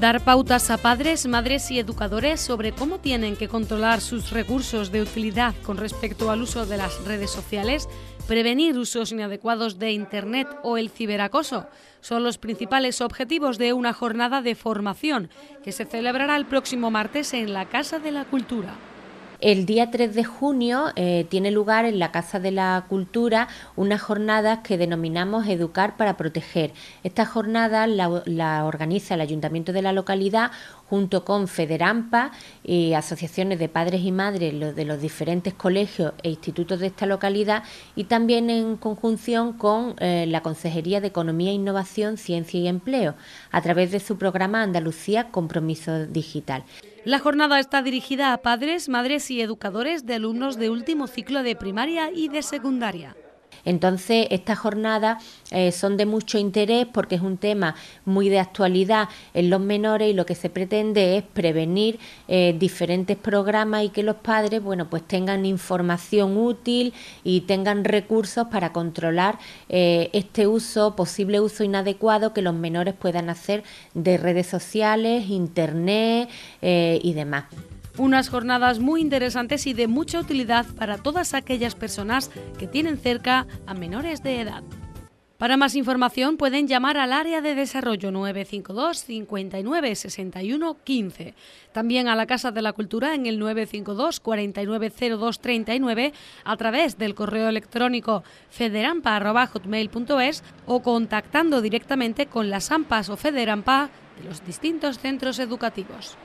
Dar pautas a padres, madres y educadores sobre cómo tienen que controlar sus recursos de utilidad con respecto al uso de las redes sociales, prevenir usos inadecuados de Internet o el ciberacoso son los principales objetivos de una jornada de formación que se celebrará el próximo martes en la Casa de la Cultura. El día 3 de junio eh, tiene lugar en la Casa de la Cultura unas jornadas que denominamos Educar para Proteger. Esta jornada la, organiza el Ayuntamiento de la localidad junto con Federampa y asociaciones de padres y madres de los diferentes colegios e institutos de esta localidad y también en conjunción con eh, la Consejería de Economía, Innovación, Ciencia y Empleo a través de su programa Andalucía Compromiso Digital. La jornada está dirigida a padres, madres y educadores de alumnos de último ciclo de primaria y de secundaria. Entonces, estas jornadas eh, son de mucho interés porque es un tema muy de actualidad en los menores y lo que se pretende es prevenir eh, diferentes programas y que los padres, bueno, pues tengan información útil y tengan recursos para controlar eh, este uso, posible uso inadecuado que los menores puedan hacer de redes sociales, internet y demás. Unas jornadas muy interesantes y de mucha utilidad para todas aquellas personas que tienen cerca a menores de edad. Para más información pueden llamar al área de desarrollo 952 59 61 15. También a la Casa de la Cultura en el 952 490239 39 a través del correo electrónico federampa.hotmail.es o contactando directamente con las AMPAs o Federampa de los distintos centros educativos.